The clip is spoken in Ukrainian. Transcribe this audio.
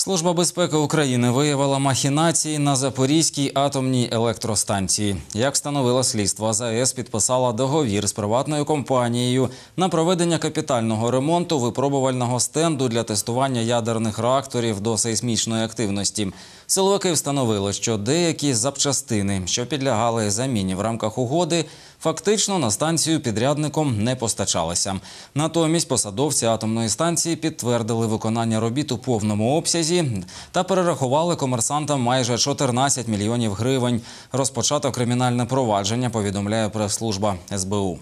Служба безпеки України виявила махінації на Запорізькій атомній електростанції. Як встановило слідство, ЗАЕС підписала договір з приватною компанією на проведення капітального ремонту випробувального стенду для тестування ядерних реакторів до сейсмічної активності. Силовики встановили, що деякі запчастини, що підлягали заміні в рамках угоди, Фактично на станцію підрядником не постачалися. Натомість посадовці атомної станції підтвердили виконання робіт у повному обсязі та перерахували комерсантам майже 14 мільйонів гривень. Розпочато кримінальне провадження повідомляє прес-служба СБУ.